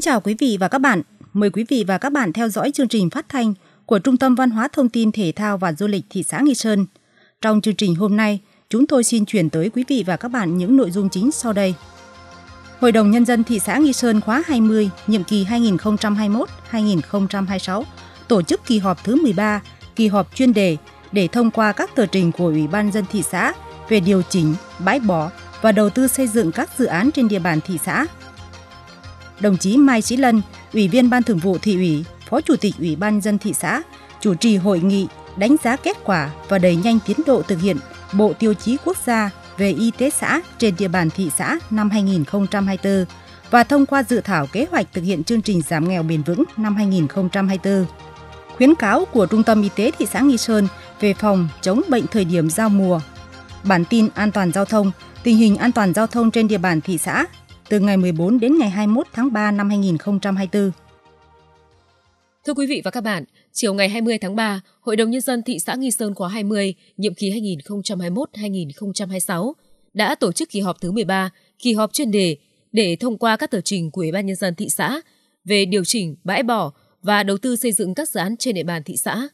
Kính chào quý vị và các bạn. Mời quý vị và các bạn theo dõi chương trình phát thanh của Trung tâm Văn hóa Thông tin Thể thao và Du lịch thị xã Nghi Sơn. Trong chương trình hôm nay, chúng tôi xin chuyển tới quý vị và các bạn những nội dung chính sau đây. Hội đồng Nhân dân thị xã Nghi Sơn khóa 20, nhiệm kỳ 2021-2026, tổ chức kỳ họp thứ 13, kỳ họp chuyên đề để thông qua các tờ trình của Ủy ban dân thị xã về điều chỉnh, bãi bỏ và đầu tư xây dựng các dự án trên địa bàn thị xã – đồng chí Mai Sĩ Lân, Ủy viên Ban Thường vụ Thị ủy, Phó Chủ tịch Ủy ban dân thị xã, chủ trì hội nghị đánh giá kết quả và đẩy nhanh tiến độ thực hiện Bộ Tiêu chí Quốc gia về Y tế xã trên địa bàn thị xã năm 2024 và thông qua dự thảo kế hoạch thực hiện chương trình giảm nghèo bền vững năm 2024. Khuyến cáo của Trung tâm Y tế thị xã Nghi Sơn về phòng chống bệnh thời điểm giao mùa. Bản tin an toàn giao thông, tình hình an toàn giao thông trên địa bàn thị xã từ ngày 14 đến ngày 21 tháng 3 năm 2024. Thưa quý vị và các bạn, chiều ngày 20 tháng 3, Hội đồng Nhân dân thị xã Nghi Sơn khóa 20, nhiệm kỳ 2021-2026 đã tổ chức kỳ họp thứ 13, kỳ họp chuyên đề để thông qua các tờ trình của Ủy ban Nhân dân thị xã về điều chỉnh, bãi bỏ và đầu tư xây dựng các dự án trên địa bàn thị xã.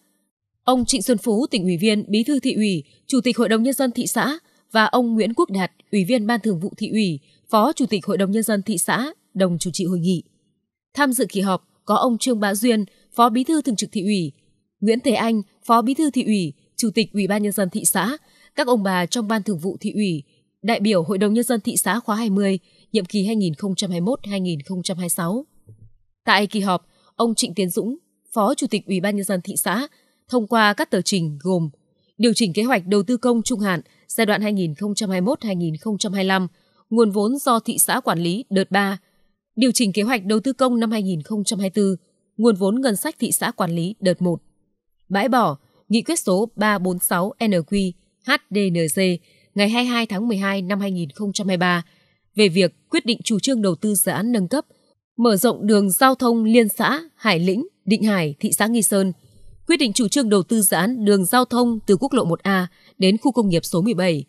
Ông Trịnh Xuân Phú, tỉnh ủy viên, bí thư thị ủy, chủ tịch Hội đồng Nhân dân thị xã và ông Nguyễn Quốc Đạt, ủy viên Ban thường vụ thị ủy, Phó Chủ tịch Hội đồng Nhân dân thị xã, đồng chủ trì hội nghị. Tham dự kỳ họp có ông Trương Bá Duyên, Phó Bí thư Thường trực Thị ủy, Nguyễn Thế Anh, Phó Bí thư Thị ủy, Chủ tịch Ủy ban Nhân dân thị xã, các ông bà trong Ban Thường vụ Thị ủy, đại biểu Hội đồng Nhân dân thị xã khóa 20, nhiệm kỳ 2021-2026. Tại kỳ họp, ông Trịnh Tiến Dũng, Phó Chủ tịch Ủy ban Nhân dân thị xã, thông qua các tờ trình gồm điều chỉnh kế hoạch đầu tư công trung hạn giai đoạn 2021-2025, nguồn vốn do thị xã quản lý đợt 3, điều chỉnh kế hoạch đầu tư công năm 2024, nguồn vốn ngân sách thị xã quản lý đợt 1. Bãi bỏ nghị quyết số 346 NQ HDNC ngày 22 tháng 12 năm 2023 về việc quyết định chủ trương đầu tư dự án nâng cấp, mở rộng đường giao thông liên xã Hải Lĩnh, Định Hải, thị xã Nghi Sơn, quyết định chủ trương đầu tư dự án đường giao thông từ quốc lộ 1A đến khu công nghiệp số 17,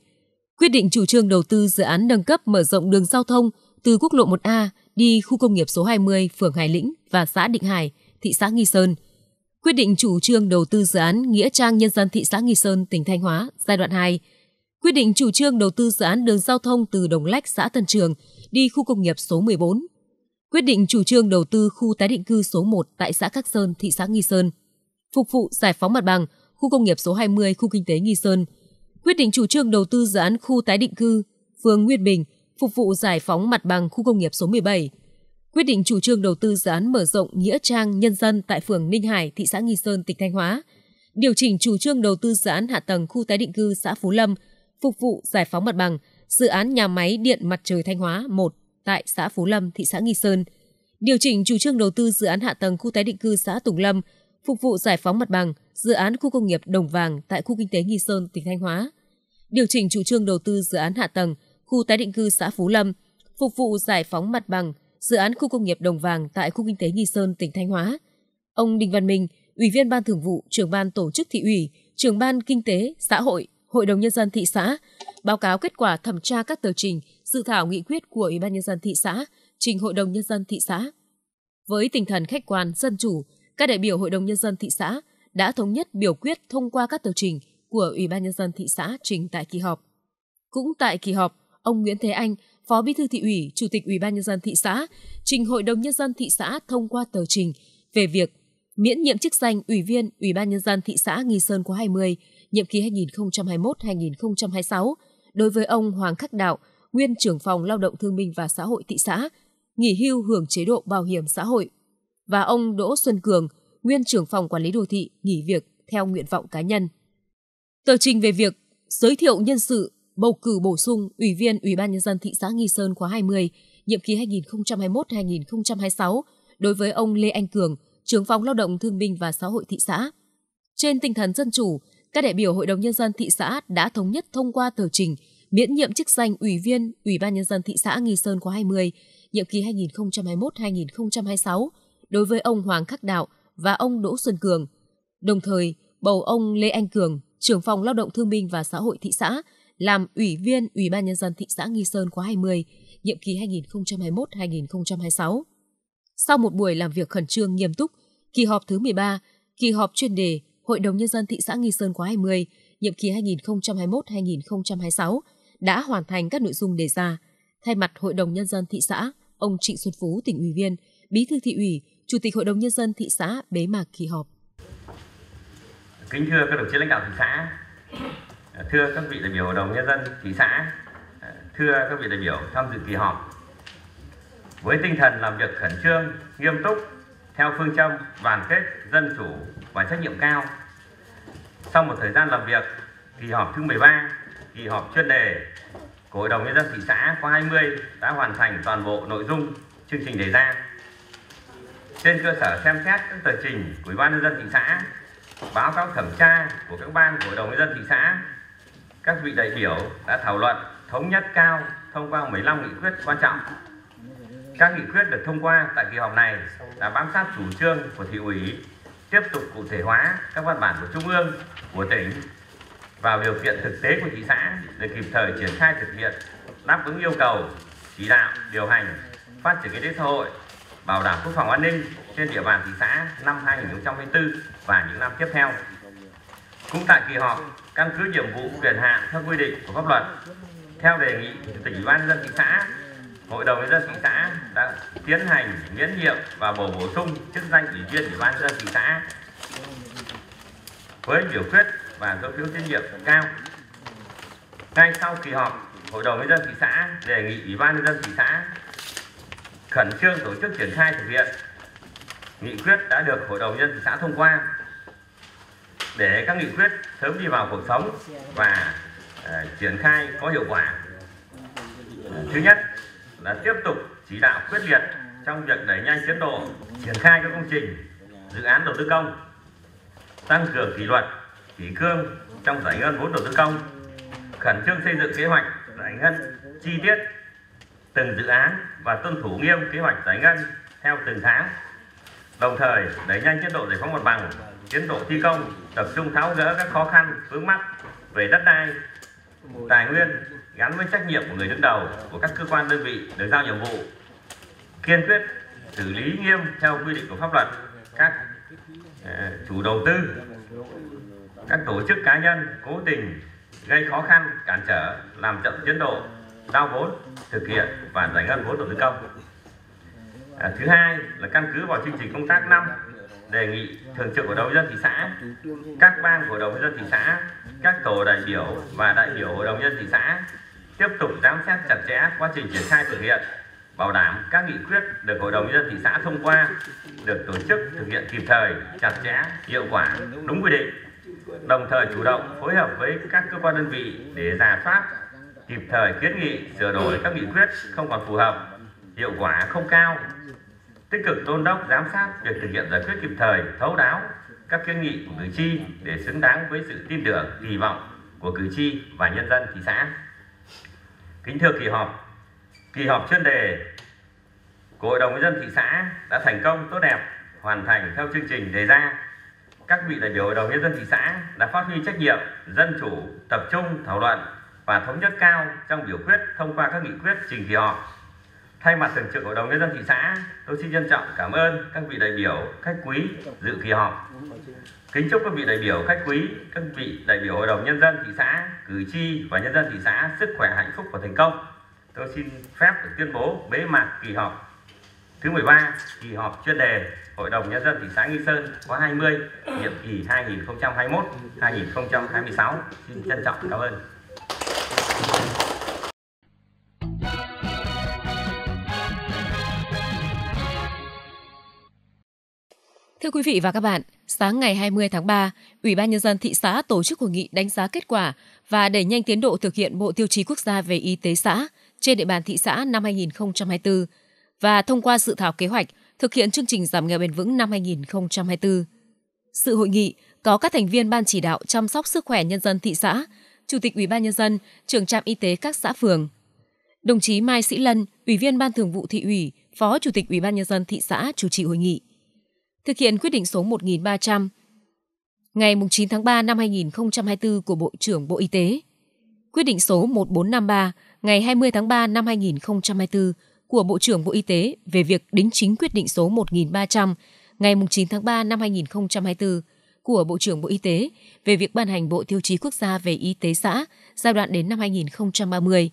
quyết định chủ trương đầu tư dự án nâng cấp mở rộng đường giao thông từ quốc lộ 1A đi khu công nghiệp số 20 phường Hải Lĩnh và xã Định Hải, thị xã Nghi Sơn. Quyết định chủ trương đầu tư dự án Nghĩa trang nhân dân thị xã Nghi Sơn, tỉnh Thanh Hóa giai đoạn 2. Quyết định chủ trương đầu tư dự án đường giao thông từ Đồng Lách xã Tân Trường đi khu công nghiệp số 14. Quyết định chủ trương đầu tư khu tái định cư số 1 tại xã Các Sơn, thị xã Nghi Sơn. Phục vụ giải phóng mặt bằng khu công nghiệp số 20 khu kinh tế Nghi Sơn – quyết định chủ trương đầu tư dự án khu tái định cư phường Nguyên Bình phục vụ giải phóng mặt bằng khu công nghiệp số 17. Quyết định chủ trương đầu tư dự án mở rộng nghĩa trang nhân dân tại phường Ninh Hải, thị xã Nghi Sơn, tỉnh Thanh Hóa. Điều chỉnh chủ trương đầu tư dự án hạ tầng khu tái định cư xã Phú Lâm phục vụ giải phóng mặt bằng dự án nhà máy điện mặt trời Thanh Hóa 1 tại xã Phú Lâm, thị xã Nghi Sơn. Điều chỉnh chủ trương đầu tư dự án hạ tầng khu tái định cư xã Tùng Lâm phục vụ giải phóng mặt bằng dự án khu công nghiệp Đồng Vàng tại khu kinh tế Nghi Sơn, tỉnh Thanh Hóa, điều chỉnh chủ trương đầu tư dự án hạ tầng khu tái định cư xã Phú Lâm, phục vụ giải phóng mặt bằng dự án khu công nghiệp Đồng Vàng tại khu kinh tế Nghi Sơn, tỉnh Thanh Hóa. Ông Đinh Văn Minh, Ủy viên Ban Thường vụ, Trưởng ban Tổ chức Thị ủy, Trưởng ban Kinh tế, Xã hội, Hội đồng Nhân dân thị xã, báo cáo kết quả thẩm tra các tờ trình, dự thảo nghị quyết của Ủy ban Nhân dân thị xã, trình Hội đồng Nhân dân thị xã. Với tinh thần khách quan, dân chủ, các đại biểu Hội đồng Nhân dân thị xã đã thống nhất biểu quyết thông qua các tờ trình của Ủy ban Nhân dân thị xã trình tại kỳ họp. Cũng tại kỳ họp, ông Nguyễn Thế Anh, Phó Bí thư thị ủy, Chủ tịch Ủy ban Nhân dân thị xã, trình Hội đồng Nhân dân thị xã thông qua tờ trình về việc miễn nhiệm chức danh Ủy viên Ủy ban Nhân dân thị xã Nghi Sơn khóa 20, nhiệm kỳ 2021-2026 đối với ông Hoàng Khắc Đạo, nguyên trưởng phòng Lao động Thương minh và Xã hội thị xã, nghỉ hưu hưởng chế độ bảo hiểm xã hội và ông Đỗ Xuân Cường, nguyên trưởng phòng quản lý đô thị nghỉ việc theo nguyện vọng cá nhân. Tờ trình về việc giới thiệu nhân sự bầu cử bổ sung Ủy viên Ủy ban Nhân dân thị xã Nghi Sơn khóa 20, nhiệm kỳ 2021-2026 đối với ông Lê Anh Cường, trưởng phòng lao động thương binh và xã hội thị xã. Trên tinh thần dân chủ, các đại biểu Hội đồng Nhân dân thị xã đã thống nhất thông qua tờ trình miễn nhiệm chức danh Ủy viên Ủy ban Nhân dân thị xã Nghi Sơn khóa 20, nhiệm kỳ 2021-2026 đối với ông Hoàng Khắc Đạo và ông Đỗ Xuân Cường, đồng thời bầu ông Lê Anh Cường, trưởng phòng lao động thương binh và xã hội thị xã, làm ủy viên Ủy ban Nhân dân thị xã Nghi Sơn khóa 20, nhiệm kỳ 2021-2026. Sau một buổi làm việc khẩn trương nghiêm túc, kỳ họp thứ 13, kỳ họp chuyên đề Hội đồng Nhân dân thị xã Nghi Sơn khóa 20, nhiệm kỳ 2021-2026 đã hoàn thành các nội dung đề ra. Thay mặt Hội đồng Nhân dân thị xã, ông Trịnh Xuân Phú, tỉnh ủy viên, bí thư thị ủy, Chủ tịch Hội đồng Nhân dân thị xã bế mạc kỳ họp. Kính thưa các đồng chí lãnh đạo thị xã, thưa các vị đại biểu Hội đồng Nhân dân thị xã, thưa các vị đại biểu tham dự kỳ họp. Với tinh thần làm việc khẩn trương, nghiêm túc, theo phương châm đoàn kết, dân chủ và trách nhiệm cao. Sau một thời gian làm việc, kỳ họp thứ 13, kỳ họp chuyên đề của Hội đồng Nhân dân thị xã khóa 20 đã hoàn thành toàn bộ nội dung chương trình đề ra trên cơ sở xem xét các tờ trình của ủy ban nhân dân thị xã báo cáo thẩm tra của các ban của hội đồng nhân dân thị xã các vị đại biểu đã thảo luận thống nhất cao thông qua 15 nghị quyết quan trọng các nghị quyết được thông qua tại kỳ họp này là bám sát chủ trương của thị ủy tiếp tục cụ thể hóa các văn bản của trung ương của tỉnh vào điều kiện thực tế của thị xã để kịp thời triển khai thực hiện đáp ứng yêu cầu chỉ đạo điều hành phát triển kinh tế xã hội bảo đảm quốc phòng an ninh trên địa bàn thị xã năm 2024 và những năm tiếp theo. Cũng tại kỳ họp, căn cứ nhiệm vụ quyền hạn theo quy định của pháp luật, theo đề nghị Chủ tịch Ủy ban dân thị xã, Hội đồng nhân dân thị xã đã tiến hành miễn nhiệm và bổ bổ sung chức danh ủy viên Ủy ban dân thị xã với biểu quyết và dấu phiếu tín nhiệm cao. Ngay sau kỳ họp, Hội đồng nhân dân thị xã đề nghị Ủy ban nhân dân thị xã khẩn trương tổ chức triển khai thực hiện nghị quyết đã được Hội đồng Nhân dân xã thông qua để các nghị quyết sớm đi vào cuộc sống và uh, triển khai có hiệu quả. Ờ, thứ nhất là tiếp tục chỉ đạo quyết liệt trong việc đẩy nhanh tiến độ triển khai các công trình, dự án đầu tư công, tăng cường kỷ luật, kỷ cương trong giải ngân vốn đầu tư công, khẩn trương xây dựng kế hoạch giải ngân chi tiết từng dự án và tuân thủ nghiêm kế hoạch giải ngân theo từng tháng. Đồng thời đẩy nhanh tiến độ giải phóng mặt bằng, tiến độ thi công, tập trung tháo gỡ các khó khăn vướng mắc về đất đai, tài nguyên gắn với trách nhiệm của người đứng đầu của các cơ quan đơn vị được giao nhiệm vụ kiên quyết xử lý nghiêm theo quy định của pháp luật các ờ, chủ đầu tư các tổ chức cá nhân cố tình gây khó khăn cản trở làm chậm tiến độ giao vốn thực hiện và giải ngân vốn đầu tư công à, thứ hai là căn cứ vào chương trình công tác năm đề nghị thường trực hội đồng dân thị xã các ban hội đồng dân thị xã các tổ đại biểu và đại biểu hội đồng dân thị xã tiếp tục giám sát chặt chẽ quá trình triển khai thực hiện bảo đảm các nghị quyết được hội đồng dân thị xã thông qua được tổ chức thực hiện kịp thời chặt chẽ hiệu quả đúng quy định đồng thời chủ động phối hợp với các cơ quan đơn vị để giả soát kịp thời kiến nghị sửa đổi các nghị quyết không còn phù hợp, hiệu quả không cao, tích cực tôn đốc giám sát việc thực hiện giải quyết kịp thời, thấu đáo các kiến nghị của cử tri để xứng đáng với sự tin tưởng, kỳ vọng của cử tri và nhân dân thị xã. Kính thưa kỳ họp, kỳ họp chuyên đề của Hội đồng nhân dân thị xã đã thành công tốt đẹp, hoàn thành theo chương trình đề ra. Các vị đại biểu Hội đồng nhân dân thị xã đã phát huy trách nhiệm dân chủ, tập trung thảo luận và thống nhất cao trong biểu quyết thông qua các nghị quyết trình kỳ họp. Thay mặt Thường trực Hội đồng Nhân dân thị xã, tôi xin trân trọng cảm ơn các vị đại biểu, khách quý dự kỳ họp. Kính chúc các vị đại biểu, khách quý, các vị đại biểu Hội đồng Nhân dân thị xã, cử tri và nhân dân thị xã sức khỏe, hạnh phúc và thành công. Tôi xin phép được tuyên bố bế mạc kỳ họp thứ 13, kỳ họp chuyên đề Hội đồng Nhân dân thị xã Nghi Sơn khóa 20, nhiệm kỳ 2021-2026. Xin trân trọng cảm ơn. Thưa quý vị và các bạn, sáng ngày 20 tháng 3, Ủy ban Nhân dân thị xã tổ chức hội nghị đánh giá kết quả và đẩy nhanh tiến độ thực hiện Bộ Tiêu chí Quốc gia về Y tế xã trên địa bàn thị xã năm 2024 và thông qua dự thảo kế hoạch thực hiện chương trình giảm nghèo bền vững năm 2024. Sự hội nghị có các thành viên Ban chỉ đạo chăm sóc sức khỏe nhân dân thị xã, Chủ tịch Ủy ban nhân dân, trưởng trạm y tế các xã phường. Đồng chí Mai Sĩ Lân, Ủy viên Ban Thường vụ thị ủy, Phó Chủ tịch Ủy ban nhân dân thị xã chủ trì hội nghị. Thực hiện quyết định số 1300 ngày 9 tháng 3 năm 2024 của Bộ trưởng Bộ Y tế. Quyết định số 1453 ngày 20 tháng 3 năm 2024 của Bộ trưởng Bộ Y tế về việc đính chính quyết định số 1300 ngày 9 tháng 3 năm 2024 của Bộ trưởng Bộ Y tế về việc ban hành Bộ Tiêu chí Quốc gia về Y tế xã giai đoạn đến năm 2030,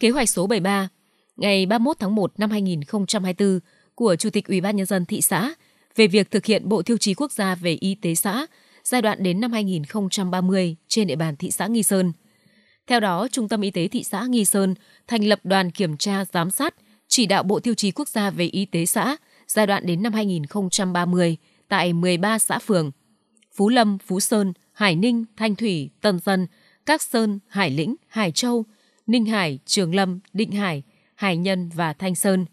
kế hoạch số 73 ngày 31 tháng 1 năm 2024 của Chủ tịch Ủy ban Nhân dân thị xã về việc thực hiện Bộ Tiêu chí Quốc gia về Y tế xã giai đoạn đến năm 2030 trên địa bàn thị xã Nghi Sơn. Theo đó, Trung tâm Y tế thị xã Nghi Sơn thành lập đoàn kiểm tra giám sát chỉ đạo Bộ Tiêu chí Quốc gia về Y tế xã giai đoạn đến năm 2030 tại 13 xã phường – Phú Lâm, Phú Sơn, Hải Ninh, Thanh Thủy, Tân Dân, Các Sơn, Hải Lĩnh, Hải Châu, Ninh Hải, Trường Lâm, Định Hải, Hải Nhân và Thanh Sơn.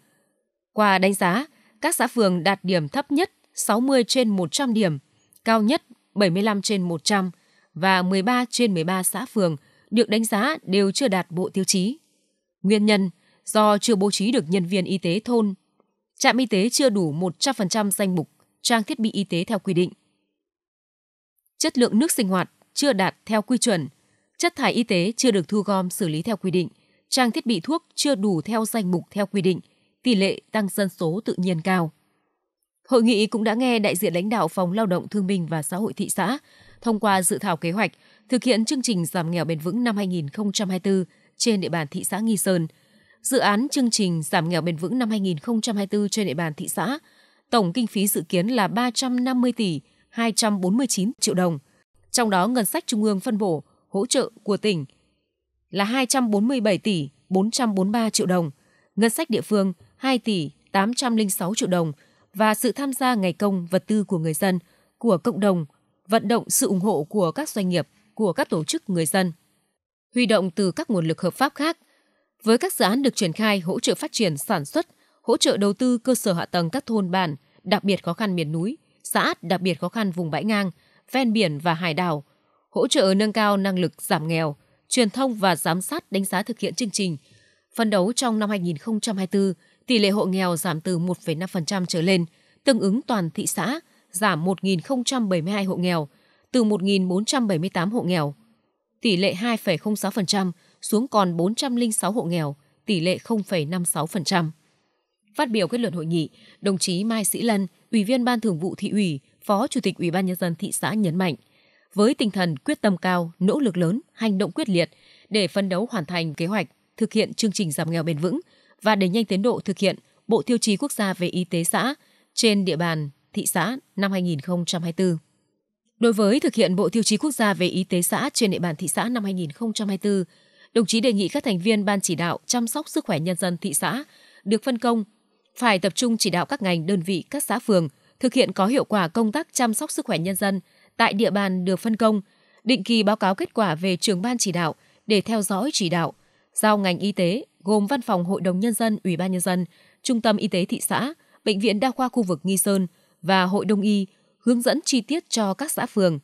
Qua đánh giá, các xã phường đạt điểm thấp nhất 60 trên 100 điểm, cao nhất 75 trên 100 và 13 trên 13 xã phường được đánh giá đều chưa đạt bộ tiêu chí. Nguyên nhân do chưa bố trí được nhân viên y tế thôn. Trạm y tế chưa đủ 100% danh mục, trang thiết bị y tế theo quy định chất lượng nước sinh hoạt chưa đạt theo quy chuẩn, chất thải y tế chưa được thu gom xử lý theo quy định, trang thiết bị thuốc chưa đủ theo danh mục theo quy định, tỷ lệ tăng dân số tự nhiên cao. Hội nghị cũng đã nghe đại diện lãnh đạo Phòng Lao động Thương binh và Xã hội thị xã thông qua dự thảo kế hoạch thực hiện chương trình giảm nghèo bền vững năm 2024 trên địa bàn thị xã Nghi Sơn. Dự án chương trình giảm nghèo bền vững năm 2024 trên địa bàn thị xã, tổng kinh phí dự kiến là 350 tỷ 249 triệu đồng. Trong đó ngân sách trung ương phân bổ hỗ trợ của tỉnh là 247 tỷ 443 triệu đồng, ngân sách địa phương 2 tỷ 806 triệu đồng và sự tham gia ngày công vật tư của người dân, của cộng đồng, vận động sự ủng hộ của các doanh nghiệp, của các tổ chức người dân. Huy động từ các nguồn lực hợp pháp khác, với các dự án được triển khai hỗ trợ phát triển sản xuất, hỗ trợ đầu tư cơ sở hạ tầng các thôn bản, đặc biệt khó khăn miền núi, xã đặc biệt khó khăn vùng bãi ngang, ven biển và hải đảo, hỗ trợ nâng cao năng lực giảm nghèo, truyền thông và giám sát đánh giá thực hiện chương trình. phân đấu trong năm 2024, tỷ lệ hộ nghèo giảm từ 1,5% trở lên, tương ứng toàn thị xã giảm 1.072 hộ nghèo, từ 1.478 hộ nghèo. Tỷ lệ 2,06% xuống còn 406 hộ nghèo, tỷ lệ 0,56%. Phát biểu kết luận hội nghị, đồng chí Mai Sĩ Lân, Ủy viên Ban Thường vụ thị ủy, Phó Chủ tịch Ủy ban nhân dân thị xã nhấn mạnh, với tinh thần quyết tâm cao, nỗ lực lớn, hành động quyết liệt để phấn đấu hoàn thành kế hoạch thực hiện chương trình giảm nghèo bền vững và đẩy nhanh tiến độ thực hiện Bộ tiêu chí quốc gia về y tế xã trên địa bàn thị xã năm 2024. Đối với thực hiện Bộ tiêu chí quốc gia về y tế xã trên địa bàn thị xã năm 2024, đồng chí đề nghị các thành viên ban chỉ đạo chăm sóc sức khỏe nhân dân thị xã được phân công phải tập trung chỉ đạo các ngành, đơn vị, các xã phường thực hiện có hiệu quả công tác chăm sóc sức khỏe nhân dân tại địa bàn được phân công, định kỳ báo cáo kết quả về trường ban chỉ đạo để theo dõi chỉ đạo, giao ngành y tế gồm Văn phòng Hội đồng Nhân dân, Ủy ban Nhân dân, Trung tâm Y tế thị xã, Bệnh viện Đa khoa khu vực Nghi Sơn và Hội đồng Y hướng dẫn chi tiết cho các xã phường,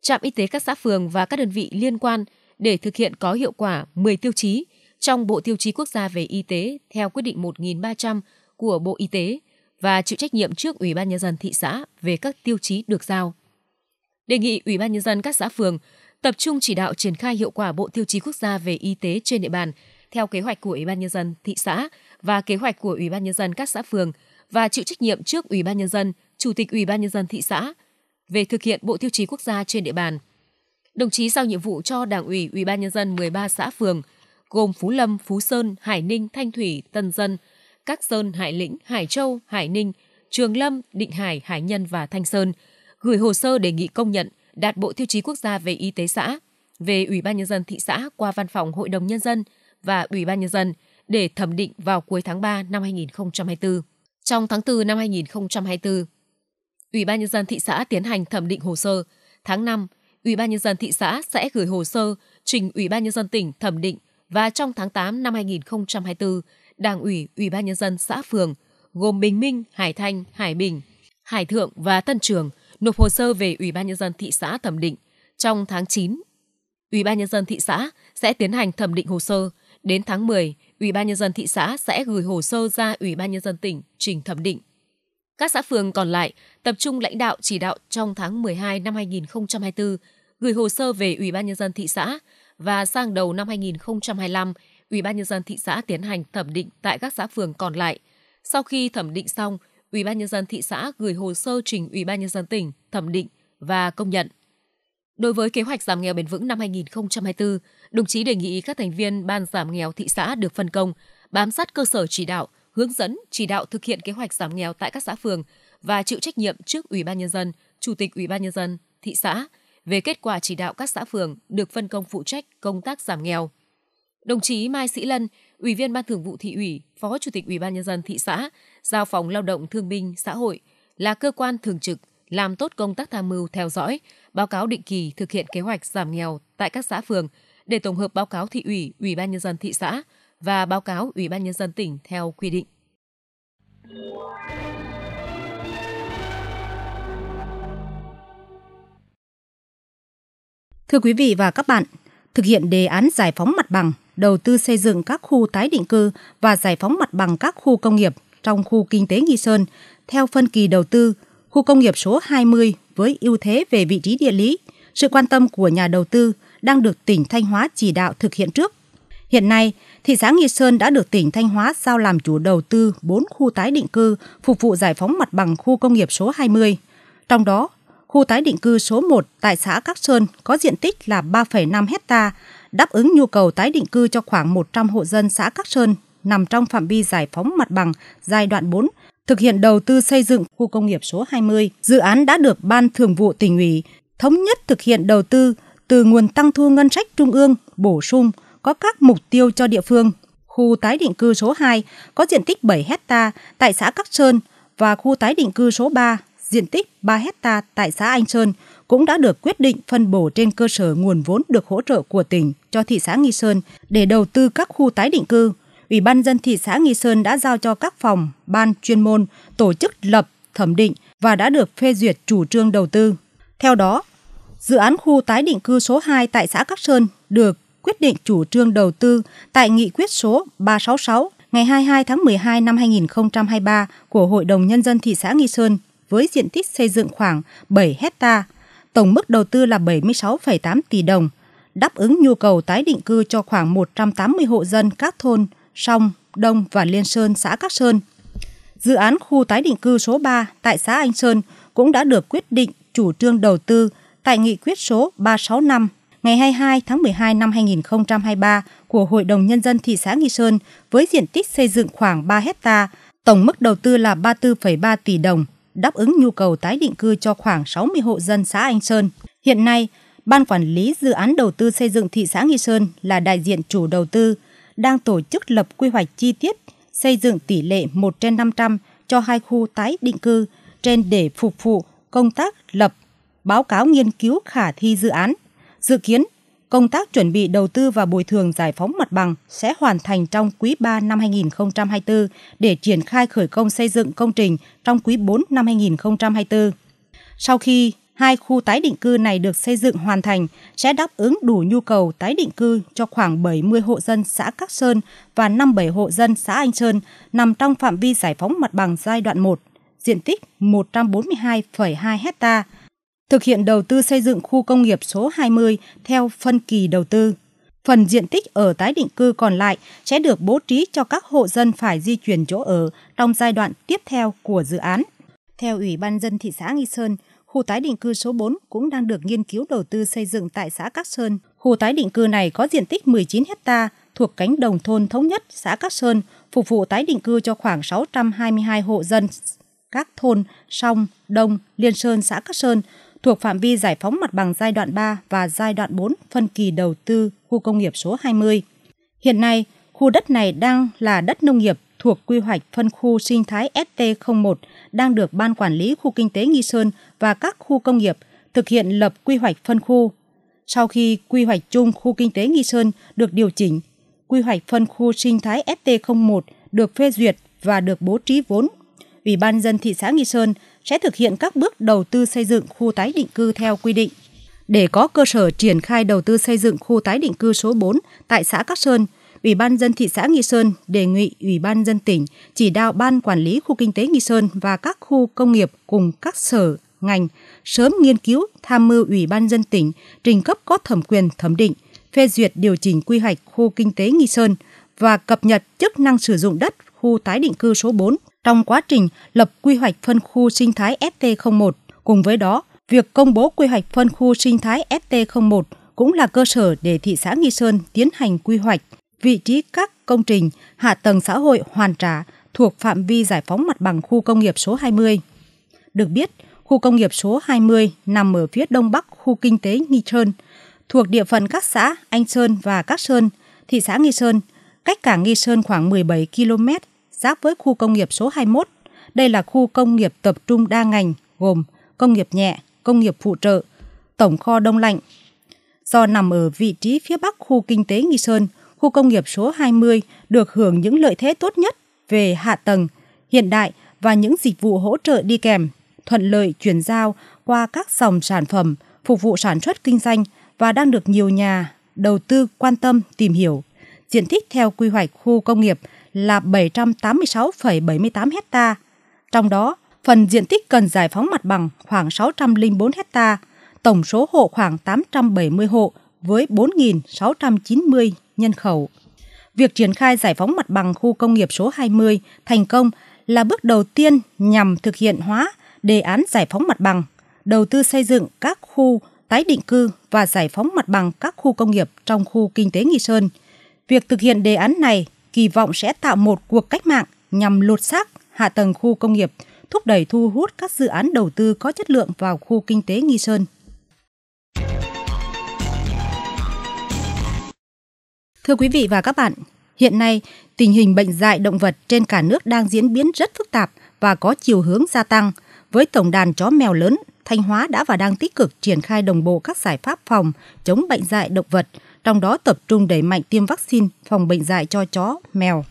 trạm y tế các xã phường và các đơn vị liên quan để thực hiện có hiệu quả 10 tiêu chí trong Bộ Tiêu chí Quốc gia về Y tế theo quyết định 1300 của Bộ Y tế và chịu trách nhiệm trước Ủy ban Nhân dân thị xã về các tiêu chí được giao. Đề nghị Ủy ban Nhân dân các xã phường tập trung chỉ đạo triển khai hiệu quả Bộ Tiêu chí Quốc gia về Y tế trên địa bàn theo kế hoạch của Ủy ban Nhân dân thị xã và kế hoạch của Ủy ban Nhân dân các xã phường và chịu trách nhiệm trước Ủy ban Nhân dân, Chủ tịch Ủy ban Nhân dân thị xã về thực hiện Bộ Tiêu chí Quốc gia trên địa bàn. Đồng chí giao nhiệm vụ cho Đảng ủy Ủy ban Nhân dân 13 xã phường gồm Phú Lâm, Phú Sơn, Hải Ninh, Thanh Thủy, Tân Dân – các Sơn, Hải Lĩnh, Hải Châu, Hải Ninh, Trường Lâm, Định Hải, Hải Nhân và Thanh Sơn gửi hồ sơ đề nghị công nhận đạt Bộ Tiêu chí Quốc gia về Y tế xã, về Ủy ban Nhân dân thị xã qua Văn phòng Hội đồng Nhân dân và Ủy ban Nhân dân để thẩm định vào cuối tháng 3 năm 2024. Trong tháng 4 năm 2024, Ủy ban Nhân dân thị xã tiến hành thẩm định hồ sơ. Tháng 5, Ủy ban Nhân dân thị xã sẽ gửi hồ sơ trình Ủy ban Nhân dân tỉnh thẩm định và trong tháng 8 năm 2024 Đảng ủy, Ủy ban Nhân dân xã phường, gồm Bình Minh, Hải Thanh, Hải Bình, Hải Thượng và Tân Trường nộp hồ sơ về Ủy ban Nhân dân thị xã thẩm định trong tháng 9. Ủy ban Nhân dân thị xã sẽ tiến hành thẩm định hồ sơ. Đến tháng 10, Ủy ban Nhân dân thị xã sẽ gửi hồ sơ ra Ủy ban Nhân dân tỉnh trình thẩm định. Các xã phường còn lại tập trung lãnh đạo chỉ đạo trong tháng 12 năm 2024 gửi hồ sơ về Ủy ban Nhân dân thị xã và sang đầu năm 2025 Ủy ban nhân dân thị xã tiến hành thẩm định tại các xã phường còn lại. Sau khi thẩm định xong, Ủy ban nhân dân thị xã gửi hồ sơ trình Ủy ban nhân dân tỉnh thẩm định và công nhận. Đối với kế hoạch giảm nghèo bền vững năm 2024, đồng chí đề nghị các thành viên ban giảm nghèo thị xã được phân công bám sát cơ sở chỉ đạo, hướng dẫn chỉ đạo thực hiện kế hoạch giảm nghèo tại các xã phường và chịu trách nhiệm trước Ủy ban nhân dân, Chủ tịch Ủy ban nhân dân thị xã về kết quả chỉ đạo các xã phường được phân công phụ trách công tác giảm nghèo. Đồng chí Mai Sĩ Lân, Ủy viên Ban Thường vụ thị ủy, Phó Chủ tịch Ủy ban nhân dân thị xã, giao phòng lao động thương binh xã hội là cơ quan thường trực làm tốt công tác tham mưu theo dõi, báo cáo định kỳ thực hiện kế hoạch giảm nghèo tại các xã phường để tổng hợp báo cáo thị ủy, Ủy ban nhân dân thị xã và báo cáo Ủy ban nhân dân tỉnh theo quy định. Thưa quý vị và các bạn, thực hiện đề án giải phóng mặt bằng, đầu tư xây dựng các khu tái định cư và giải phóng mặt bằng các khu công nghiệp trong khu kinh tế Nghi Sơn theo phân kỳ đầu tư, khu công nghiệp số 20 với ưu thế về vị trí địa lý, sự quan tâm của nhà đầu tư đang được tỉnh Thanh Hóa chỉ đạo thực hiện trước. Hiện nay, thị xã Nghi Sơn đã được tỉnh Thanh Hóa giao làm chủ đầu tư 4 khu tái định cư phục vụ giải phóng mặt bằng khu công nghiệp số 20. Trong đó, khu tái định cư số 1 tại xã Các Sơn có diện tích là 3,5 hecta, đáp ứng nhu cầu tái định cư cho khoảng 100 hộ dân xã Các Sơn nằm trong phạm vi giải phóng mặt bằng giai đoạn 4, thực hiện đầu tư xây dựng khu công nghiệp số 20. Dự án đã được Ban Thường vụ tỉnh ủy thống nhất thực hiện đầu tư từ nguồn tăng thu ngân sách trung ương bổ sung có các mục tiêu cho địa phương. Khu tái định cư số 2 có diện tích 7 hecta tại xã Các Sơn và khu tái định cư số 3 diện tích 3 hecta tại xã Anh Sơn cũng đã được quyết định phân bổ trên cơ sở nguồn vốn được hỗ trợ của tỉnh cho thị xã Nghi Sơn để đầu tư các khu tái định cư. Ủy ban dân thị xã Nghi Sơn đã giao cho các phòng, ban chuyên môn tổ chức lập, thẩm định và đã được phê duyệt chủ trương đầu tư. Theo đó, dự án khu tái định cư số 2 tại xã Cát Sơn được quyết định chủ trương đầu tư tại nghị quyết số 366 ngày 22 tháng 12 năm 2023 của Hội đồng Nhân dân thị xã Nghi Sơn với diện tích xây dựng khoảng 7 hecta, tổng mức đầu tư là 76,8 tỷ đồng, đáp ứng nhu cầu tái định cư cho khoảng 180 hộ dân các thôn Song, Đông và Liên Sơn, xã Cát Sơn. Dự án khu tái định cư số 3 tại xã Anh Sơn cũng đã được quyết định chủ trương đầu tư tại nghị quyết số 365 ngày 22 tháng 12 năm 2023 của Hội đồng Nhân dân thị xã Nghi Sơn với diện tích xây dựng khoảng 3 hecta, tổng mức đầu tư là 34,3 tỷ đồng – đáp ứng nhu cầu tái định cư cho khoảng 60 hộ dân xã Anh Sơn. Hiện nay, Ban Quản lý Dự án Đầu tư xây dựng thị xã Nghi Sơn là đại diện chủ đầu tư, đang tổ chức lập quy hoạch chi tiết xây dựng tỷ lệ 1 trên 500 cho hai khu tái định cư trên để phục vụ công tác lập báo cáo nghiên cứu khả thi dự án. Dự kiến công tác chuẩn bị đầu tư và bồi thường giải phóng mặt bằng sẽ hoàn thành trong quý 3 năm 2024 để triển khai khởi công xây dựng công trình trong quý 4 năm 2024. Sau khi hai khu tái định cư này được xây dựng hoàn thành sẽ đáp ứng đủ nhu cầu tái định cư cho khoảng 70 hộ dân xã Cát Sơn và 57 hộ dân xã Anh Sơn nằm trong phạm vi giải phóng mặt bằng giai đoạn 1, diện tích 142,2 hectare thực hiện đầu tư xây dựng khu công nghiệp số 20 theo phân kỳ đầu tư. Phần diện tích ở tái định cư còn lại sẽ được bố trí cho các hộ dân phải di chuyển chỗ ở trong giai đoạn tiếp theo của dự án. Theo Ủy ban dân thị xã Nghi Sơn, khu tái định cư số 4 cũng đang được nghiên cứu đầu tư xây dựng tại xã Cát Sơn. Khu tái định cư này có diện tích 19 hecta thuộc cánh đồng thôn thống nhất xã Cát Sơn, phục vụ tái định cư cho khoảng 622 hộ dân các thôn Song, Đông, Liên Sơn, xã Cát Sơn thuộc phạm vi giải phóng mặt bằng giai đoạn 3 và giai đoạn 4 phân kỳ đầu tư khu công nghiệp số 20. Hiện nay, khu đất này đang là đất nông nghiệp thuộc quy hoạch phân khu sinh thái ST01 đang được Ban Quản lý Khu Kinh tế Nghi Sơn và các khu công nghiệp thực hiện lập quy hoạch phân khu. Sau khi quy hoạch chung khu kinh tế Nghi Sơn được điều chỉnh, quy hoạch phân khu sinh thái ST01 được phê duyệt và được bố trí vốn. Ủy ban dân thị xã Nghi Sơn sẽ thực hiện các bước đầu tư xây dựng khu tái định cư theo quy định. Để có cơ sở triển khai đầu tư xây dựng khu tái định cư số 4 tại xã Cát Sơn, Ủy ban dân thị xã Nghi Sơn đề nghị Ủy ban dân tỉnh chỉ đạo ban quản lý khu kinh tế Nghi Sơn và các khu công nghiệp cùng các sở ngành sớm nghiên cứu tham mưu Ủy ban dân tỉnh trình cấp có thẩm quyền thẩm định, phê duyệt điều chỉnh quy hoạch khu kinh tế Nghi Sơn và cập nhật chức năng sử dụng đất khu tái định cư số 4 trong quá trình lập quy hoạch phân khu sinh thái FT01. Cùng với đó, việc công bố quy hoạch phân khu sinh thái FT01 cũng là cơ sở để thị xã Nghi Sơn tiến hành quy hoạch vị trí các công trình hạ tầng xã hội hoàn trả thuộc phạm vi giải phóng mặt bằng khu công nghiệp số 20. Được biết, khu công nghiệp số 20 nằm ở phía đông bắc khu kinh tế Nghi Sơn, thuộc địa phận các xã Anh Sơn và Các Sơn, thị xã Nghi Sơn, cách cảng Nghi Sơn khoảng 17 km giáp với khu công nghiệp số 21. Đây là khu công nghiệp tập trung đa ngành gồm công nghiệp nhẹ, công nghiệp phụ trợ, tổng kho đông lạnh. Do nằm ở vị trí phía bắc khu kinh tế Nghi Sơn, khu công nghiệp số 20 được hưởng những lợi thế tốt nhất về hạ tầng, hiện đại và những dịch vụ hỗ trợ đi kèm, thuận lợi chuyển giao qua các dòng sản phẩm phục vụ sản xuất kinh doanh và đang được nhiều nhà đầu tư quan tâm tìm hiểu. Diện tích theo quy hoạch khu công nghiệp là 786,78 hecta, trong đó phần diện tích cần giải phóng mặt bằng khoảng 604 hecta, tổng số hộ khoảng 870 hộ với 4.690 nhân khẩu. Việc triển khai giải phóng mặt bằng khu công nghiệp số 20 thành công là bước đầu tiên nhằm thực hiện hóa đề án giải phóng mặt bằng, đầu tư xây dựng các khu tái định cư và giải phóng mặt bằng các khu công nghiệp trong khu kinh tế Nghi Sơn. Việc thực hiện đề án này kỳ vọng sẽ tạo một cuộc cách mạng nhằm lột xác hạ tầng khu công nghiệp, thúc đẩy thu hút các dự án đầu tư có chất lượng vào khu kinh tế Nghi Sơn. Thưa quý vị và các bạn, hiện nay tình hình bệnh dại động vật trên cả nước đang diễn biến rất phức tạp và có chiều hướng gia tăng. Với tổng đàn chó mèo lớn, Thanh Hóa đã và đang tích cực triển khai đồng bộ các giải pháp phòng chống bệnh dại động vật – trong đó tập trung đẩy mạnh tiêm vaccine phòng bệnh dạy cho chó, mèo.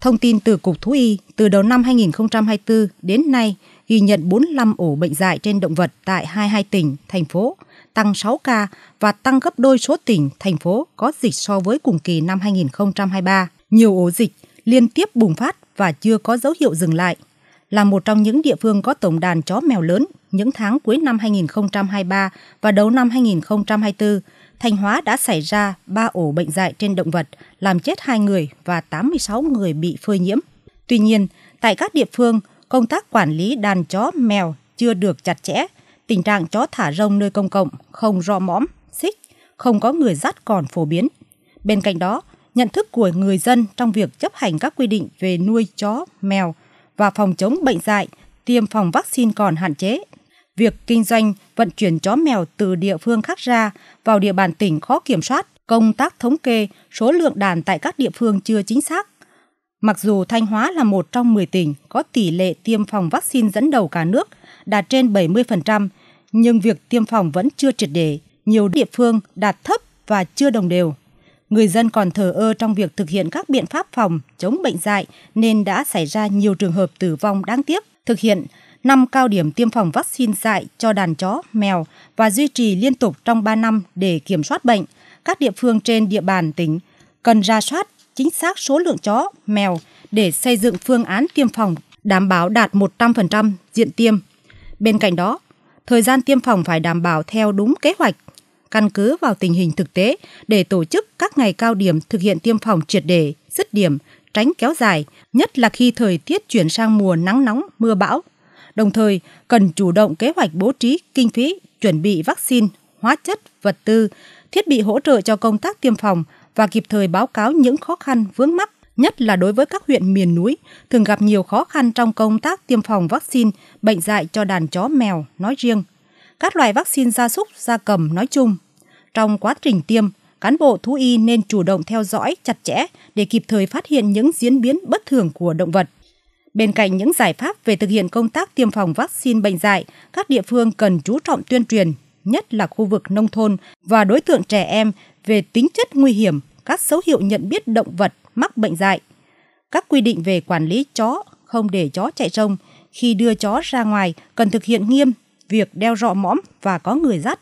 Thông tin từ Cục Thú Y, từ đầu năm 2024 đến nay ghi nhận 45 ổ bệnh dạy trên động vật tại 22 tỉnh, thành phố, tăng 6 ca và tăng gấp đôi số tỉnh, thành phố có dịch so với cùng kỳ năm 2023. Nhiều ổ dịch liên tiếp bùng phát và chưa có dấu hiệu dừng lại. Là một trong những địa phương có tổng đàn chó mèo lớn những tháng cuối năm 2023 và đầu năm 2024, Thanh Hóa đã xảy ra 3 ổ bệnh dạy trên động vật, làm chết 2 người và 86 người bị phơi nhiễm. Tuy nhiên, tại các địa phương, công tác quản lý đàn chó, mèo chưa được chặt chẽ, tình trạng chó thả rông nơi công cộng không rõ mõm, xích, không có người dắt còn phổ biến. Bên cạnh đó, nhận thức của người dân trong việc chấp hành các quy định về nuôi chó, mèo và phòng chống bệnh dạy, tiêm phòng vaccine còn hạn chế, Việc kinh doanh, vận chuyển chó mèo từ địa phương khác ra vào địa bàn tỉnh khó kiểm soát, công tác thống kê, số lượng đàn tại các địa phương chưa chính xác. Mặc dù Thanh Hóa là một trong 10 tỉnh có tỷ lệ tiêm phòng vaccine dẫn đầu cả nước, đạt trên 70%, nhưng việc tiêm phòng vẫn chưa triệt để, nhiều địa phương đạt thấp và chưa đồng đều. Người dân còn thờ ơ trong việc thực hiện các biện pháp phòng chống bệnh dạy nên đã xảy ra nhiều trường hợp tử vong đáng tiếc. Thực hiện năm cao điểm tiêm phòng vaccine dạy cho đàn chó, mèo và duy trì liên tục trong 3 năm để kiểm soát bệnh. Các địa phương trên địa bàn tỉnh cần ra soát chính xác số lượng chó, mèo để xây dựng phương án tiêm phòng đảm bảo đạt 100% diện tiêm. Bên cạnh đó, thời gian tiêm phòng phải đảm bảo theo đúng kế hoạch, căn cứ vào tình hình thực tế để tổ chức các ngày cao điểm thực hiện tiêm phòng triệt để, dứt điểm, tránh kéo dài, nhất là khi thời tiết chuyển sang mùa nắng nóng, mưa bão, đồng thời cần chủ động kế hoạch bố trí kinh phí, chuẩn bị vaccine, hóa chất, vật tư, thiết bị hỗ trợ cho công tác tiêm phòng và kịp thời báo cáo những khó khăn vướng mắc nhất là đối với các huyện miền núi, thường gặp nhiều khó khăn trong công tác tiêm phòng vaccine bệnh dạy cho đàn chó mèo nói riêng, các loài vaccine gia súc, gia cầm nói chung. Trong quá trình tiêm, cán bộ thú y nên chủ động theo dõi chặt chẽ để kịp thời phát hiện những diễn biến bất thường của động vật. Bên cạnh những giải pháp về thực hiện công tác tiêm phòng vaccine bệnh dạy, các địa phương cần chú trọng tuyên truyền, nhất là khu vực nông thôn và đối tượng trẻ em về tính chất nguy hiểm, các dấu hiệu nhận biết động vật mắc bệnh dạy. Các quy định về quản lý chó, không để chó chạy rông, khi đưa chó ra ngoài cần thực hiện nghiêm việc đeo rọ mõm và có người dắt.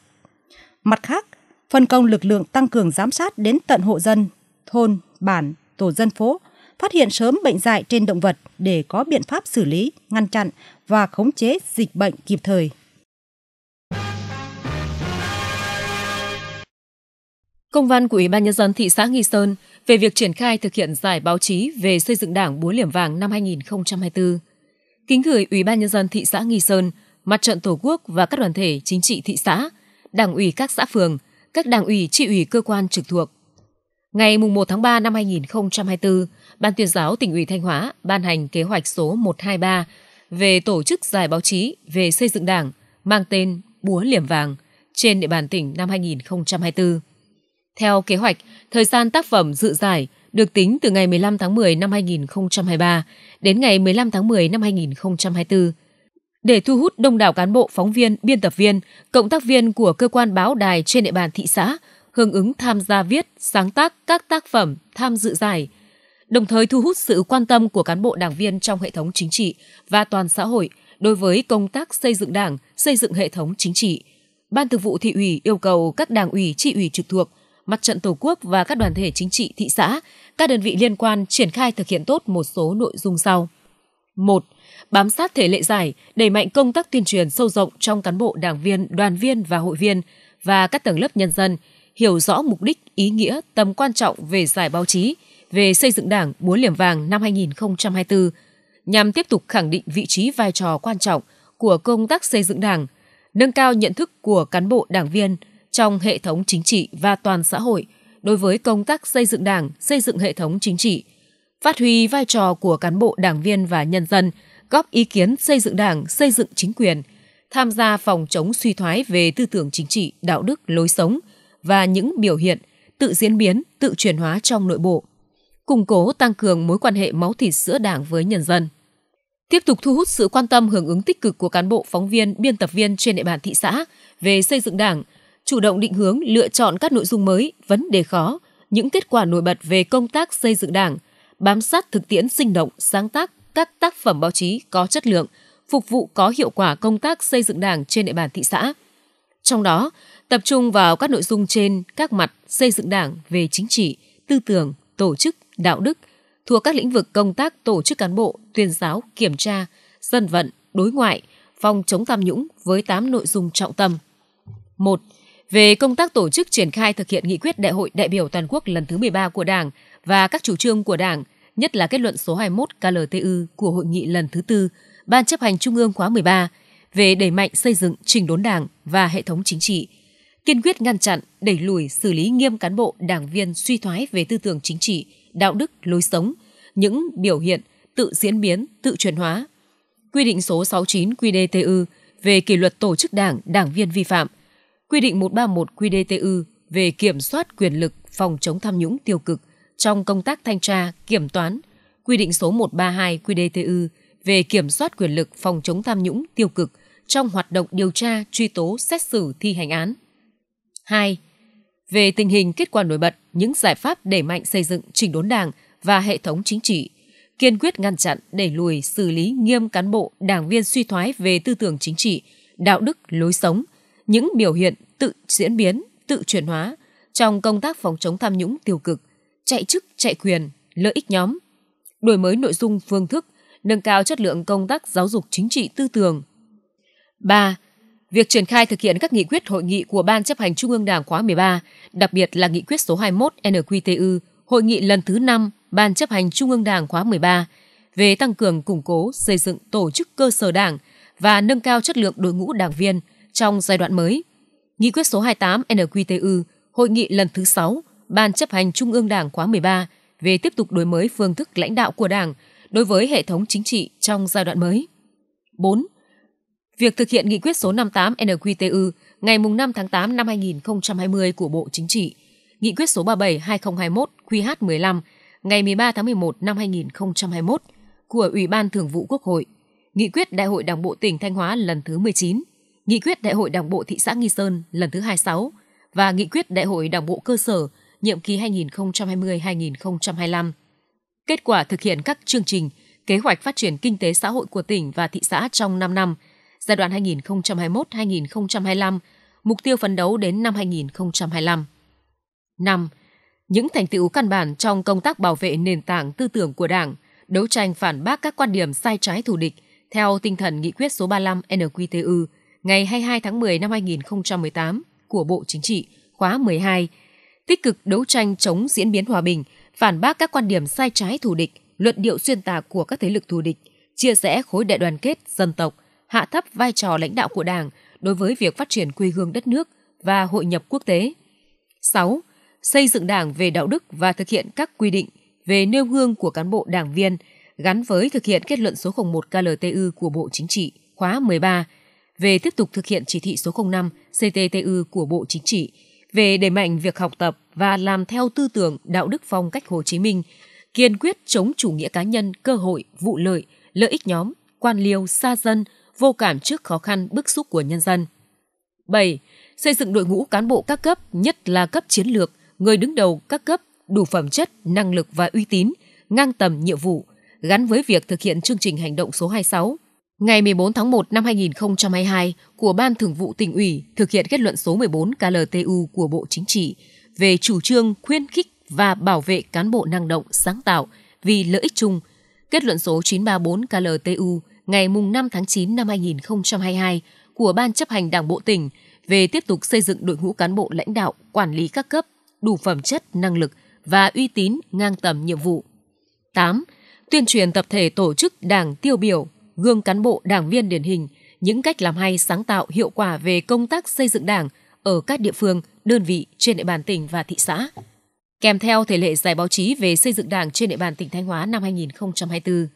Mặt khác, phân công lực lượng tăng cường giám sát đến tận hộ dân, thôn, bản, tổ dân phố phát hiện sớm bệnh dạy trên động vật để có biện pháp xử lý, ngăn chặn và khống chế dịch bệnh kịp thời. Công văn của Ủy ban Nhân dân thị xã Nghi Sơn về việc triển khai thực hiện giải báo chí về xây dựng đảng búa liềm vàng năm 2024. Kính gửi Ủy ban Nhân dân thị xã Nghi Sơn, Mặt trận Tổ quốc và các đoàn thể chính trị thị xã, đảng ủy các xã phường, các đảng ủy tri ủy cơ quan trực thuộc, Ngày 1 tháng 3 năm 2024, Ban tuyên giáo tỉnh ủy Thanh Hóa ban hành kế hoạch số 123 về tổ chức giải báo chí về xây dựng đảng mang tên Búa Liềm Vàng trên địa bàn tỉnh năm 2024. Theo kế hoạch, thời gian tác phẩm dự giải được tính từ ngày 15 tháng 10 năm 2023 đến ngày 15 tháng 10 năm 2024. Để thu hút đông đảo cán bộ, phóng viên, biên tập viên, cộng tác viên của cơ quan báo đài trên địa bàn thị xã hưởng ứng tham gia viết, sáng tác các tác phẩm tham dự giải, đồng thời thu hút sự quan tâm của cán bộ đảng viên trong hệ thống chính trị và toàn xã hội đối với công tác xây dựng đảng, xây dựng hệ thống chính trị. Ban Thường vụ thị ủy yêu cầu các đảng ủy, trị ủy trực thuộc, mặt trận Tổ quốc và các đoàn thể chính trị thị xã, các đơn vị liên quan triển khai thực hiện tốt một số nội dung sau. 1. Bám sát thể lệ giải, đẩy mạnh công tác tuyên truyền sâu rộng trong cán bộ đảng viên, đoàn viên và hội viên và các tầng lớp nhân dân hiểu rõ mục đích, ý nghĩa, tầm quan trọng về giải báo chí về xây dựng Đảng Búa Liềm Vàng năm 2024 nhằm tiếp tục khẳng định vị trí vai trò quan trọng của công tác xây dựng Đảng, nâng cao nhận thức của cán bộ đảng viên trong hệ thống chính trị và toàn xã hội đối với công tác xây dựng Đảng, xây dựng hệ thống chính trị, phát huy vai trò của cán bộ đảng viên và nhân dân, góp ý kiến xây dựng Đảng, xây dựng chính quyền, tham gia phòng chống suy thoái về tư tưởng chính trị, đạo đức, lối sống – và những biểu hiện tự diễn biến, tự chuyển hóa trong nội bộ, củng cố tăng cường mối quan hệ máu thịt giữa Đảng với nhân dân. Tiếp tục thu hút sự quan tâm hưởng ứng tích cực của cán bộ, phóng viên, biên tập viên trên địa bàn thị xã về xây dựng Đảng, chủ động định hướng lựa chọn các nội dung mới, vấn đề khó, những kết quả nổi bật về công tác xây dựng Đảng, bám sát thực tiễn sinh động, sáng tác các tác phẩm báo chí có chất lượng, phục vụ có hiệu quả công tác xây dựng Đảng trên địa bàn thị xã. Trong đó, tập trung vào các nội dung trên các mặt xây dựng đảng về chính trị, tư tưởng, tổ chức, đạo đức, thuộc các lĩnh vực công tác tổ chức cán bộ, tuyên giáo, kiểm tra, dân vận, đối ngoại, phòng chống tham nhũng với 8 nội dung trọng tâm. 1. Về công tác tổ chức triển khai thực hiện nghị quyết đại hội đại biểu toàn quốc lần thứ 13 của Đảng và các chủ trương của Đảng, nhất là kết luận số 21 KLTU của hội nghị lần thứ tư Ban chấp hành Trung ương khóa 13 về đẩy mạnh xây dựng trình đốn Đảng và hệ thống chính trị – kiên quyết ngăn chặn, đẩy lùi, xử lý nghiêm cán bộ, đảng viên suy thoái về tư tưởng chính trị, đạo đức, lối sống, những biểu hiện tự diễn biến, tự chuyển hóa. Quy định số 69 qdtu về kỷ luật tổ chức đảng, đảng viên vi phạm. Quy định 131 qdtu về kiểm soát quyền lực, phòng chống tham nhũng tiêu cực trong công tác thanh tra, kiểm toán. Quy định số 132 qdtu về kiểm soát quyền lực, phòng chống tham nhũng tiêu cực trong hoạt động điều tra, truy tố, xét xử, thi hành án. 2. Về tình hình kết quả nổi bật, những giải pháp để mạnh xây dựng chỉnh đốn đảng và hệ thống chính trị, kiên quyết ngăn chặn, đẩy lùi, xử lý nghiêm cán bộ, đảng viên suy thoái về tư tưởng chính trị, đạo đức, lối sống, những biểu hiện tự diễn biến, tự chuyển hóa trong công tác phòng chống tham nhũng tiêu cực, chạy chức, chạy quyền, lợi ích nhóm, đổi mới nội dung phương thức, nâng cao chất lượng công tác giáo dục chính trị tư tưởng. 3. Việc triển khai thực hiện các nghị quyết hội nghị của Ban chấp hành Trung ương Đảng khóa 13, đặc biệt là nghị quyết số 21 NQTU, hội nghị lần thứ 5 Ban chấp hành Trung ương Đảng khóa 13 về tăng cường củng cố xây dựng tổ chức cơ sở đảng và nâng cao chất lượng đội ngũ đảng viên trong giai đoạn mới. Nghị quyết số 28 NQTU, hội nghị lần thứ 6 Ban chấp hành Trung ương Đảng khóa 13 về tiếp tục đổi mới phương thức lãnh đạo của Đảng đối với hệ thống chính trị trong giai đoạn mới. 4 việc thực hiện nghị quyết số 58 NQTU ngày 5 tháng 8 năm 2020 của Bộ Chính trị, nghị quyết số 37-2021 QH15 ngày 13 tháng 11 năm 2021 của Ủy ban Thường vụ Quốc hội, nghị quyết Đại hội Đảng bộ tỉnh Thanh Hóa lần thứ 19, nghị quyết Đại hội Đảng bộ thị xã Nghi Sơn lần thứ 26 và nghị quyết Đại hội Đảng bộ cơ sở nhiệm kỳ 2020-2025. Kết quả thực hiện các chương trình, kế hoạch phát triển kinh tế xã hội của tỉnh và thị xã trong 5 năm – giai đoạn 2021-2025, mục tiêu phấn đấu đến năm 2025. 5. Những thành tựu căn bản trong công tác bảo vệ nền tảng tư tưởng của Đảng, đấu tranh phản bác các quan điểm sai trái thù địch theo tinh thần nghị quyết số 35 NQTU ngày 22 tháng 10 năm 2018 của Bộ Chính trị khóa 12, tích cực đấu tranh chống diễn biến hòa bình, phản bác các quan điểm sai trái thù địch, luận điệu xuyên tạc của các thế lực thù địch, chia rẽ khối đại đoàn kết dân tộc, hạ thấp vai trò lãnh đạo của Đảng đối với việc phát triển quê hương đất nước và hội nhập quốc tế. 6. Xây dựng Đảng về đạo đức và thực hiện các quy định về nêu gương của cán bộ đảng viên gắn với thực hiện kết luận số 01 KLTU của Bộ Chính trị khóa 13 về tiếp tục thực hiện chỉ thị số 05 CTTU của Bộ Chính trị về đẩy mạnh việc học tập và làm theo tư tưởng đạo đức phong cách Hồ Chí Minh, kiên quyết chống chủ nghĩa cá nhân, cơ hội, vụ lợi, lợi ích nhóm, quan liêu, xa dân – vô cảm trước khó khăn bức xúc của nhân dân. 7. Xây dựng đội ngũ cán bộ các cấp, nhất là cấp chiến lược, người đứng đầu các cấp đủ phẩm chất, năng lực và uy tín, ngang tầm nhiệm vụ, gắn với việc thực hiện chương trình hành động số 26 ngày 14 tháng 1 năm 2022 của Ban Thường vụ tỉnh ủy thực hiện kết luận số 14 KLTU của Bộ Chính trị về chủ trương khuyến khích và bảo vệ cán bộ năng động, sáng tạo vì lợi ích chung. Kết luận số 934 KLTU ngày 5 tháng 9 năm 2022 của Ban chấp hành Đảng Bộ tỉnh về tiếp tục xây dựng đội ngũ cán bộ lãnh đạo, quản lý các cấp, đủ phẩm chất, năng lực và uy tín ngang tầm nhiệm vụ. 8. Tuyên truyền tập thể tổ chức đảng tiêu biểu, gương cán bộ đảng viên điển hình, những cách làm hay sáng tạo hiệu quả về công tác xây dựng đảng ở các địa phương, đơn vị trên địa bàn tỉnh và thị xã. Kèm theo thể lệ giải báo chí về xây dựng đảng trên địa bàn tỉnh Thanh Hóa năm 2024.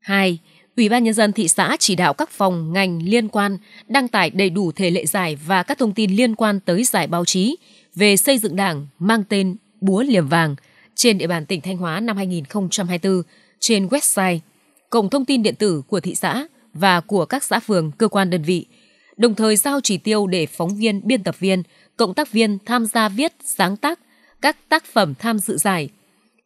2. Ủy ban Nhân dân thị xã chỉ đạo các phòng, ngành liên quan đăng tải đầy đủ thể lệ giải và các thông tin liên quan tới giải báo chí về xây dựng đảng mang tên Búa Liềm Vàng trên địa bàn tỉnh Thanh Hóa năm 2024 trên website, cổng thông tin điện tử của thị xã và của các xã phường, cơ quan đơn vị, đồng thời giao chỉ tiêu để phóng viên, biên tập viên, cộng tác viên tham gia viết, sáng tác các tác phẩm tham dự giải.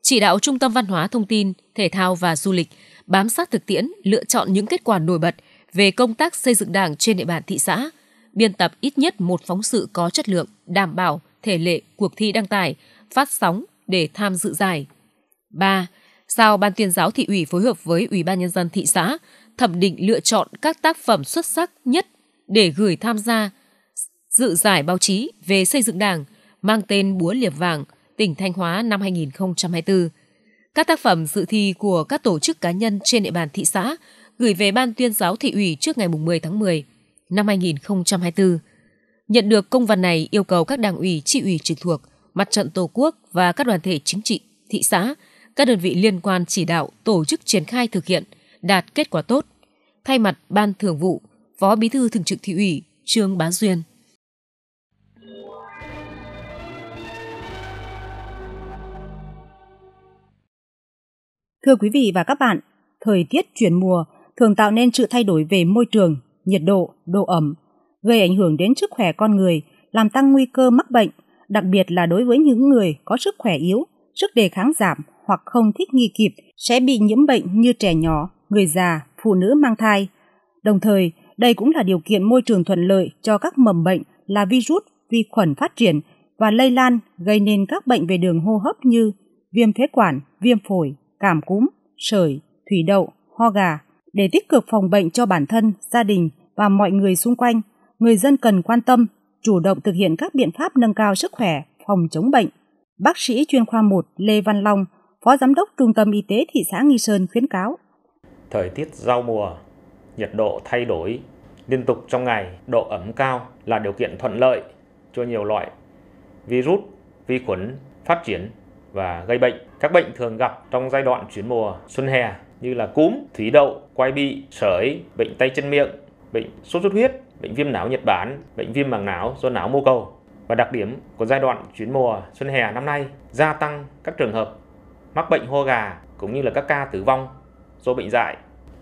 Chỉ đạo Trung tâm Văn hóa Thông tin, Thể thao và Du lịch – bám sát thực tiễn, lựa chọn những kết quả nổi bật về công tác xây dựng đảng trên địa bàn thị xã, biên tập ít nhất một phóng sự có chất lượng, đảm bảo thể lệ cuộc thi đăng tải, phát sóng để tham dự giải. 3. Giao Ban tuyên giáo thị ủy phối hợp với Ủy ban Nhân dân thị xã thẩm định lựa chọn các tác phẩm xuất sắc nhất để gửi tham gia dự giải báo chí về xây dựng đảng mang tên Búa Liềm Vàng, tỉnh Thanh Hóa năm 2024 các tác phẩm dự thi của các tổ chức cá nhân trên địa bàn thị xã gửi về Ban tuyên giáo thị ủy trước ngày 10 tháng 10 năm 2024. Nhận được công văn này yêu cầu các đảng ủy, tri ủy trực thuộc, mặt trận Tổ quốc và các đoàn thể chính trị, thị xã, các đơn vị liên quan chỉ đạo tổ chức triển khai thực hiện, đạt kết quả tốt. Thay mặt Ban Thường vụ, Phó Bí thư Thường trực Thị ủy Trương Bá Duyên Thưa quý vị và các bạn, thời tiết chuyển mùa thường tạo nên sự thay đổi về môi trường, nhiệt độ, độ ẩm, gây ảnh hưởng đến sức khỏe con người, làm tăng nguy cơ mắc bệnh, đặc biệt là đối với những người có sức khỏe yếu, sức đề kháng giảm hoặc không thích nghi kịp sẽ bị nhiễm bệnh như trẻ nhỏ, người già, phụ nữ mang thai. Đồng thời, đây cũng là điều kiện môi trường thuận lợi cho các mầm bệnh là virus, vi khuẩn phát triển và lây lan gây nên các bệnh về đường hô hấp như viêm phế quản, viêm phổi, cảm cúm, sởi, thủy đậu, ho gà. Để tích cực phòng bệnh cho bản thân, gia đình và mọi người xung quanh, người dân cần quan tâm, chủ động thực hiện các biện pháp nâng cao sức khỏe, phòng chống bệnh. Bác sĩ chuyên khoa 1 Lê Văn Long, Phó Giám đốc Trung tâm Y tế thị xã Nghi Sơn khuyến cáo. Thời tiết giao mùa, nhiệt độ thay đổi liên tục trong ngày, độ ẩm cao là điều kiện thuận lợi cho nhiều loại virus, vi khuẩn phát triển và gây bệnh. Các bệnh thường gặp trong giai đoạn chuyển mùa xuân hè như là cúm, thủy đậu, quai bị, sởi, bệnh tay chân miệng, bệnh sốt xuất huyết, bệnh viêm não Nhật Bản, bệnh viêm màng não do não mô cầu. Và đặc điểm của giai đoạn chuyển mùa xuân hè năm nay gia tăng các trường hợp mắc bệnh ho gà cũng như là các ca tử vong do bệnh dại.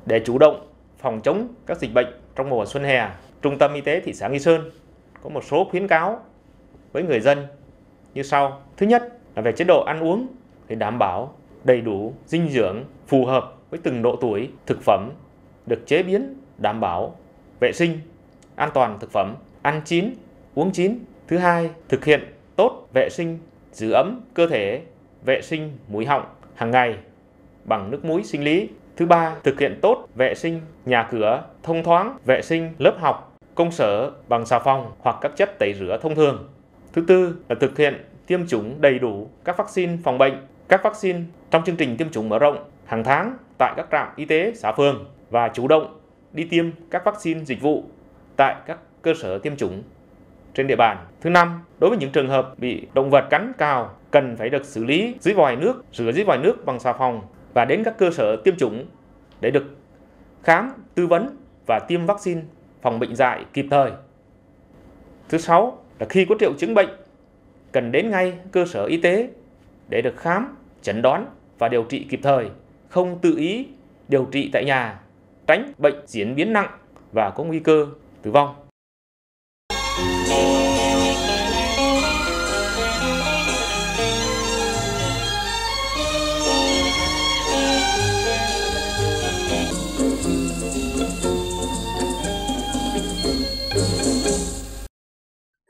Để chủ động phòng chống các dịch bệnh trong mùa xuân hè, Trung tâm Y tế thị xã Nghi Sơn có một số khuyến cáo với người dân như sau. Thứ nhất là về chế độ ăn uống để đảm bảo đầy đủ dinh dưỡng phù hợp với từng độ tuổi thực phẩm được chế biến đảm bảo vệ sinh an toàn thực phẩm ăn chín uống chín thứ hai thực hiện tốt vệ sinh giữ ấm cơ thể vệ sinh mũi họng hàng ngày bằng nước muối sinh lý thứ ba thực hiện tốt vệ sinh nhà cửa thông thoáng vệ sinh lớp học công sở bằng xà phòng hoặc các chất tẩy rửa thông thường thứ tư là thực hiện tiêm chủng đầy đủ các vaccine phòng bệnh các vaccine trong chương trình tiêm chủng mở rộng hàng tháng tại các trạm y tế xã phường và chủ động đi tiêm các vaccine dịch vụ tại các cơ sở tiêm chủng trên địa bàn. Thứ năm, đối với những trường hợp bị động vật cắn cào cần phải được xử lý dưới vòi nước, rửa dưới vòi nước bằng xà phòng và đến các cơ sở tiêm chủng để được khám, tư vấn và tiêm vaccine phòng bệnh dạy kịp thời. Thứ sáu là khi có triệu chứng bệnh cần đến ngay cơ sở y tế để được khám, chẩn đoán và điều trị kịp thời, không tự ý điều trị tại nhà, tránh bệnh diễn biến nặng và có nguy cơ tử vong.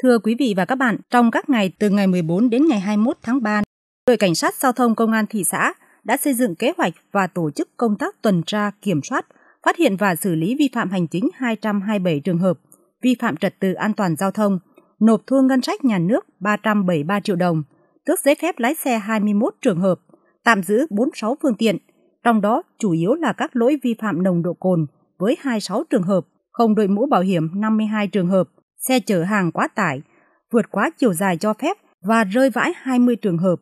Thưa quý vị và các bạn, trong các ngày từ ngày 14 đến ngày 21 tháng 3 đội cảnh sát giao thông công an thị xã đã xây dựng kế hoạch và tổ chức công tác tuần tra kiểm soát, phát hiện và xử lý vi phạm hành chính 227 trường hợp, vi phạm trật tự an toàn giao thông, nộp thu ngân sách nhà nước 373 triệu đồng, tước giấy phép lái xe 21 trường hợp, tạm giữ 46 phương tiện, trong đó chủ yếu là các lỗi vi phạm nồng độ cồn với 26 trường hợp, không đội mũ bảo hiểm 52 trường hợp, xe chở hàng quá tải, vượt quá chiều dài cho phép và rơi vãi 20 trường hợp,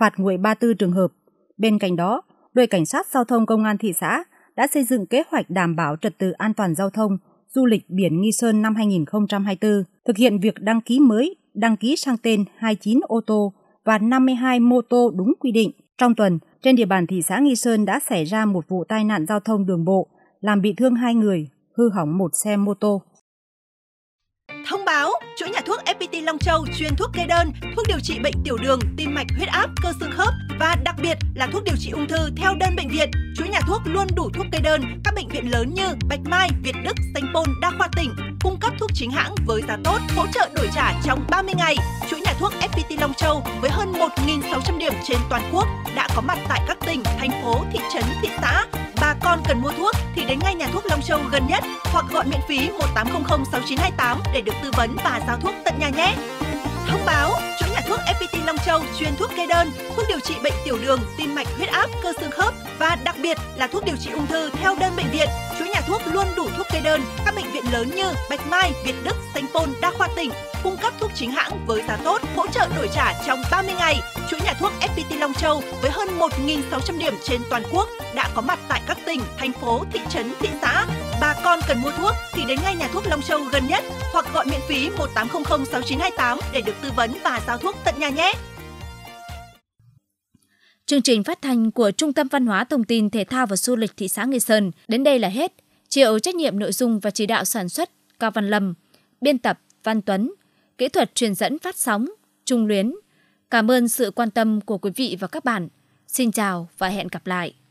phạt nguội 34 trường hợp. Bên cạnh đó, đội cảnh sát giao thông công an thị xã đã xây dựng kế hoạch đảm bảo trật tự an toàn giao thông du lịch biển Nghi Sơn năm 2024, thực hiện việc đăng ký mới, đăng ký sang tên 29 ô tô và 52 mô tô đúng quy định. Trong tuần, trên địa bàn thị xã Nghi Sơn đã xảy ra một vụ tai nạn giao thông đường bộ, làm bị thương hai người, hư hỏng một xe mô tô. Thông báo, chuỗi nhà thuốc FPT Long Châu chuyên thuốc kê đơn, thuốc điều trị bệnh tiểu đường, tim mạch, huyết áp, cơ xương khớp và đặc biệt là thuốc điều trị ung thư theo đơn bệnh viện. Chuỗi nhà thuốc luôn đủ thuốc kê đơn các bệnh viện lớn như Bạch Mai, Việt Đức, Sanh Pôn, Đa khoa tỉnh, cung cấp thuốc chính hãng với giá tốt, hỗ trợ đổi trả trong 30 ngày. Chuỗi nhà thuốc FPT Long Châu với hơn 1.600 điểm trên toàn quốc đã có mặt tại các tỉnh, thành phố, thị trấn, thị xã Bà con cần mua thuốc thì đến ngay nhà thuốc Long Châu gần nhất hoặc gọi miễn phí 1800 6928 để được tư vấn và giao thuốc tận nhà nhé. Thông báo thuốc FPT Long Châu chuyên thuốc kê đơn, thuốc điều trị bệnh tiểu đường, tim mạch, huyết áp, cơ xương khớp và đặc biệt là thuốc điều trị ung thư theo đơn bệnh viện. Chuỗi nhà thuốc luôn đủ thuốc kê đơn các bệnh viện lớn như Bạch Mai, Việt Đức, Sanh Pôn, Đa khoa tỉnh cung cấp thuốc chính hãng với giá tốt, hỗ trợ đổi trả trong 30 ngày. Chuỗi nhà thuốc FPT Long Châu với hơn 1.600 điểm trên toàn quốc đã có mặt tại các tỉnh, thành phố, thị trấn, thị xã con cần mua thuốc thì đến ngay nhà thuốc Long Châu gần nhất hoặc gọi miễn phí 1800 6928 để được tư vấn và giao thuốc tận nhà nhé. Chương trình phát thanh của Trung tâm Văn hóa Thông tin Thể thao và Du lịch thị xã Nghi Sơn đến đây là hết. Chịu trách nhiệm nội dung và chỉ đạo sản xuất Cao Văn Lâm, biên tập Văn Tuấn, kỹ thuật truyền dẫn phát sóng Trung Luyến. Cảm ơn sự quan tâm của quý vị và các bạn. Xin chào và hẹn gặp lại.